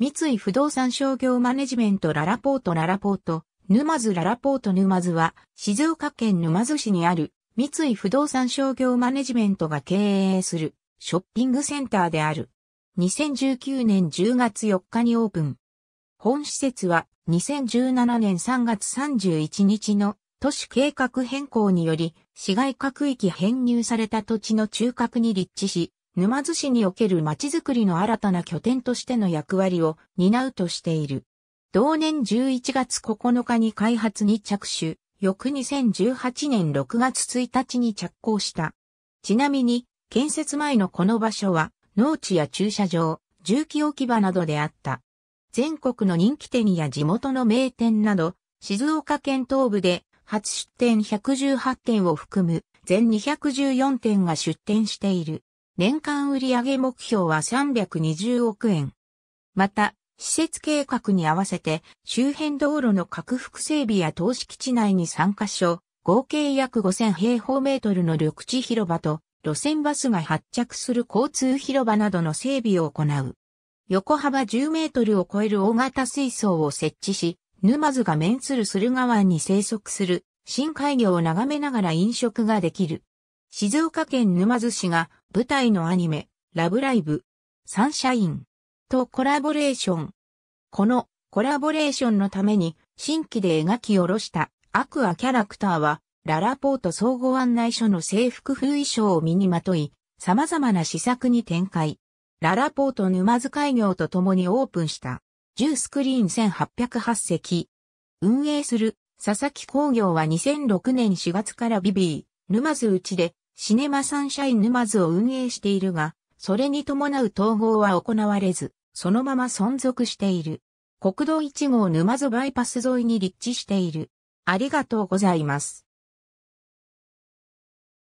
三井不動産商業マネジメントララポートララポート、沼津ララポート沼津は、静岡県沼津市にある、三井不動産商業マネジメントが経営する、ショッピングセンターである。2019年10月4日にオープン。本施設は、2017年3月31日の都市計画変更により、市街各域編入された土地の中核に立地し、沼津市における町づくりの新たな拠点としての役割を担うとしている。同年11月9日に開発に着手、翌2018年6月1日に着工した。ちなみに、建設前のこの場所は、農地や駐車場、重機置き場などであった。全国の人気店や地元の名店など、静岡県東部で初出店118店を含む全214店が出店している。年間売上目標は320億円。また、施設計画に合わせて周辺道路の拡幅整備や投資基地内に3カ所、合計約5000平方メートルの緑地広場と路線バスが発着する交通広場などの整備を行う。横幅10メートルを超える大型水槽を設置し、沼津が面する駿河湾に生息する深海魚を眺めながら飲食ができる。静岡県沼津市が舞台のアニメ、ラブライブ、サンシャインとコラボレーション。このコラボレーションのために新規で描き下ろしたアクアキャラクターはララポート総合案内所の制服風衣装を身にまとい、様々な試作に展開。ララポート沼津開業とともにオープンした、10スクリーン1808席。運営する、佐々木工業は2006年4月からビビー、沼津内でシネマサンシャイン沼津を運営しているが、それに伴う統合は行われず、そのまま存続している。国道1号沼津バイパス沿いに立地している。ありがとうございます。